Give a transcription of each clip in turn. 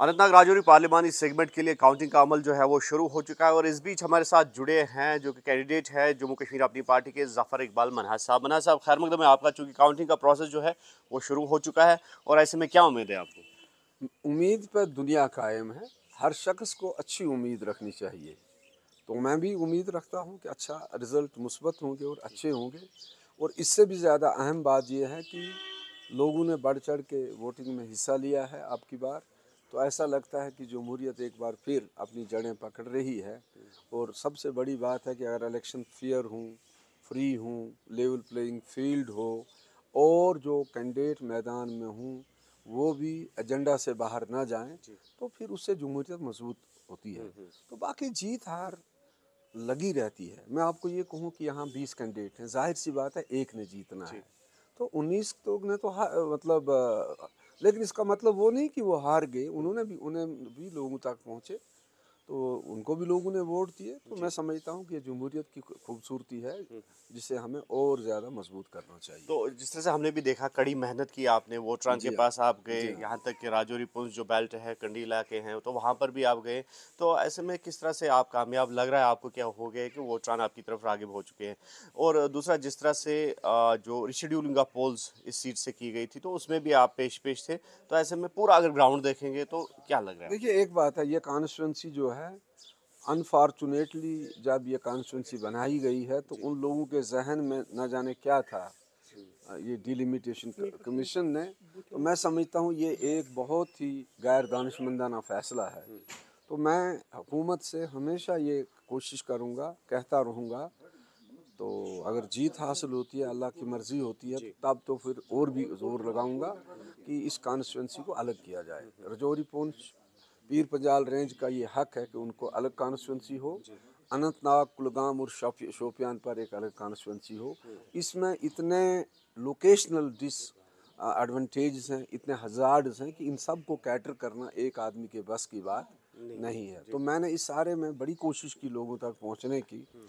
Anantnag Rajouri parliamentary segment के लिए counting का अमल जो है वो शुरू हो चुका है और इस बीच हमारे साथ जुड़े हैं जो कि कैंडिडेट है जम्मू कश्मीर अपनी पार्टी के जफर इकबाल मनहाज साहब मनहाज साहब खैर मकदम आपका चूँकि काउंटिंग का प्रोसेस जो है वो शुरू हो चुका है और ऐसे में क्या उम्मीद है आपको उम्मीद पर दुनिया कायम है हर शख्स को अच्छी उम्मीद रखनी चाहिए तो मैं भी उम्मीद रखता हूँ कि अच्छा रिज़ल्ट मुस्बत होंगे और अच्छे होंगे और इससे भी ज़्यादा अहम बात यह है कि लोगों ने बढ़ चढ़ के वोटिंग में हिस्सा लिया है आपकी बार तो ऐसा लगता है कि जमहूरियत एक बार फिर अपनी जड़ें पकड़ रही है और सबसे बड़ी बात है कि अगर इलेक्शन फेयर हूँ फ्री हूँ लेवल प्लेइंग फील्ड हो और जो कैंडिडेट मैदान में हूँ वो भी एजेंडा से बाहर ना जाएं तो फिर उससे जमहूरियत मजबूत होती है हम्म, हम्म। तो बाकी जीत हार लगी रहती है मैं आपको ये कहूँ कि यहाँ बीस कैंडिडेट हैं जाहिर सी बात है एक ने जीतना है तो उन्नीस तो ने तो मतलब लेकिन इसका मतलब वो नहीं कि वो हार गए उन्होंने भी उन्हें भी लोगों तक पहुँचे तो उनको भी लोगों ने वोट दिए तो मैं समझता हूँ कि ये जमहूरियत की खूबसूरती है हम्म। जिसे हमें और ज़्यादा मजबूत करना चाहिए तो जिस तरह से हमने भी देखा कड़ी मेहनत की आपने वोटरान के हाँ। पास आप गए हाँ। यहाँ तक कि राजौरी पुंज जो बेल्ट है कंडी इलाके हैं तो वहाँ पर भी आप गए तो ऐसे में किस तरह से आप कामयाब लग रहा है आपको क्या हो गया कि वोटरान आपकी तरफ रागिब हो चुके हैं और दूसरा जिस तरह से जो रिशेड्यूलिंग ऑफ पोल्स इस सीट से की गई थी तो उसमें भी आप पेश पेश थे तो ऐसे में पूरा अगर ग्राउंड देखेंगे तो क्या लग रहा है देखिए एक बात है ये कॉन्स्टिटेंसी जो है है अनफॉर्चुनेटली जब ये कॉन्स्टिट्यूंसी बनाई गई है तो उन लोगों के जहन में ना जाने क्या था ये डिलिमिटेशन कमीशन तो ने तो मैं समझता हूँ ये एक बहुत ही गैर दानशमंदाना फैसला है तो मैं हुकूमत से हमेशा ये कोशिश करूँगा कहता रहूँगा तो अगर जीत हासिल होती है अल्लाह की मर्ज़ी होती है तब तो फिर और भी जोर लगाऊंगा कि इस कॉन्स्टिट्यूंसी को अलग किया जाए हम्म। रजौरी पहुँच पीर पंजाल रेंज का ये हक है कि उनको अलग कॉन्स्टिटेंसी हो अनंतनाग कुलगाम और शोपियान पर एक अलग कॉन्स्टिटेंसी हो इसमें इतने लोकेशनल डिस एडवांटेज हैं इतने हज़ार हैं कि इन सब को कैटर करना एक आदमी के बस की बात नहीं, नहीं है तो मैंने इस सारे में बड़ी कोशिश की लोगों तक पहुंचने की हम्म।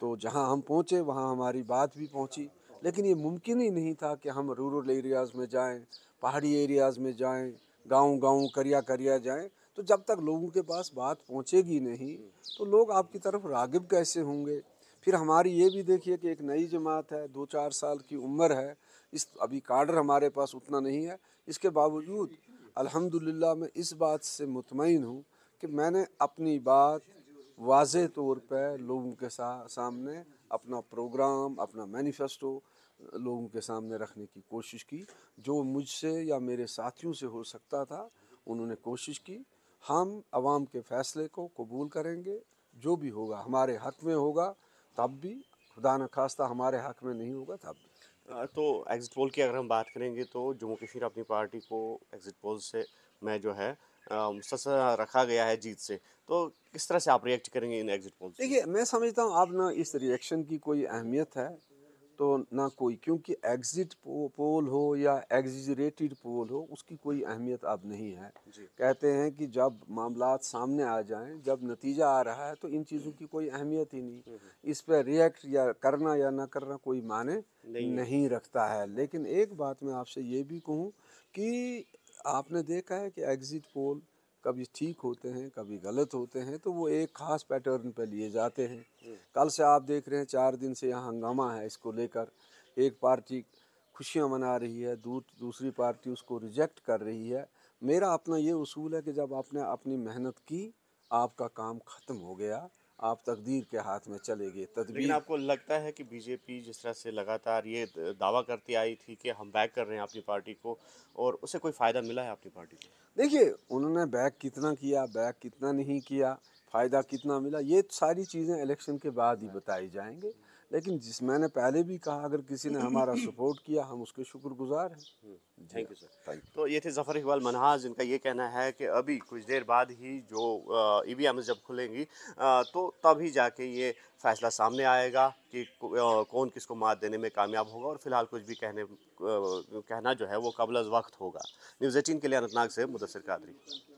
तो जहां हम पहुंचे वहां हमारी बात भी पहुंची लेकिन ये मुमकिन ही नहीं था कि हम रूरल एरियाज़ में जाएं पहाड़ी एरियाज़ में जाएं गांव गांव करिया करिया जाएं तो जब तक लोगों के पास बात पहुंचेगी नहीं तो लोग आपकी तरफ रागिब कैसे होंगे फिर हमारी ये भी देखिए कि एक नई जमात है दो चार साल की उम्र है इस अभी काडर हमारे पास उतना नहीं है इसके बावजूद अल्हम्दुलिल्लाह मैं इस बात से मुतमिन हूँ कि मैंने अपनी बात वाज तौर पर लोगों के सा, सामने अपना प्रोग्राम अपना मैनिफेस्टो लोगों के सामने रखने की कोशिश की जो मुझसे या मेरे साथियों से हो सकता था उन्होंने कोशिश की हम आवाम के फैसले को कबूल करेंगे जो भी होगा हमारे हक में होगा तब भी खुदा न खास्ता हमारे हक में नहीं होगा तब भी तो एग्ज़िट पोल की अगर हम बात करेंगे तो जम्मू कश्मीर अपनी पार्टी को एग्ज़िट पोल से मैं जो है मुस्तर रखा गया है जीत से तो किस तरह से आप रिएक्ट करेंगे इन एग्ज़िट पोल देखिए मैं समझता हूँ आप ना इस रिएक्शन की कोई अहमियत है तो ना कोई क्योंकि एग्ज़िट पोल हो या एग्जिजरेटेड पोल हो उसकी कोई अहमियत अब नहीं है कहते हैं कि जब मामला सामने आ जाएं जब नतीजा आ रहा है तो इन चीज़ों हम्म। की कोई अहमियत ही नहीं हम्म, हम्म। इस पर रिएक्ट या करना या ना करना कोई माने नहीं, नहीं रखता है लेकिन एक बात मैं आपसे ये भी कहूँ कि आपने देखा है कि एग्ज़िट पोल कभी ठीक होते हैं कभी गलत होते हैं तो वो एक ख़ास पैटर्न पर लिए जाते हैं हम्म। कल से आप देख रहे हैं चार दिन से यहाँ हंगामा है इसको लेकर एक पार्टी खुशियाँ मना रही है दू, दूसरी पार्टी उसको रिजेक्ट कर रही है मेरा अपना ये उसूल है कि जब आपने अपनी मेहनत की आपका काम ख़त्म हो गया आप तकदीर के हाथ में गए तदबीर लेकिन आपको लगता है कि बीजेपी जिस तरह से लगातार ये दावा करती आई थी कि हम बैक कर रहे हैं अपनी पार्टी को और उसे कोई फ़ायदा मिला है अपनी पार्टी को देखिए उन्होंने बैक कितना किया बैक कितना नहीं किया फ़ायदा कितना मिला ये सारी चीज़ें इलेक्शन के बाद ही बताई जाएंगे लेकिन जिस मैंने पहले भी कहा अगर किसी ने हमारा सपोर्ट किया हम उसके शुक्रगुजार हैं थैंक यू सर तो ये थे जफ़र इकबाल मनहाज इनका ये कहना है कि अभी कुछ देर बाद ही जो ई वी e जब खुलेंगी तो तभी जाके ये फैसला सामने आएगा कि कौन किसको मात देने में कामयाब होगा और फिलहाल कुछ भी कहने कहना जो है वो कबल वक्त होगा न्यूज़ एटीन के लिए अनंतनाग से मुदसर कादरी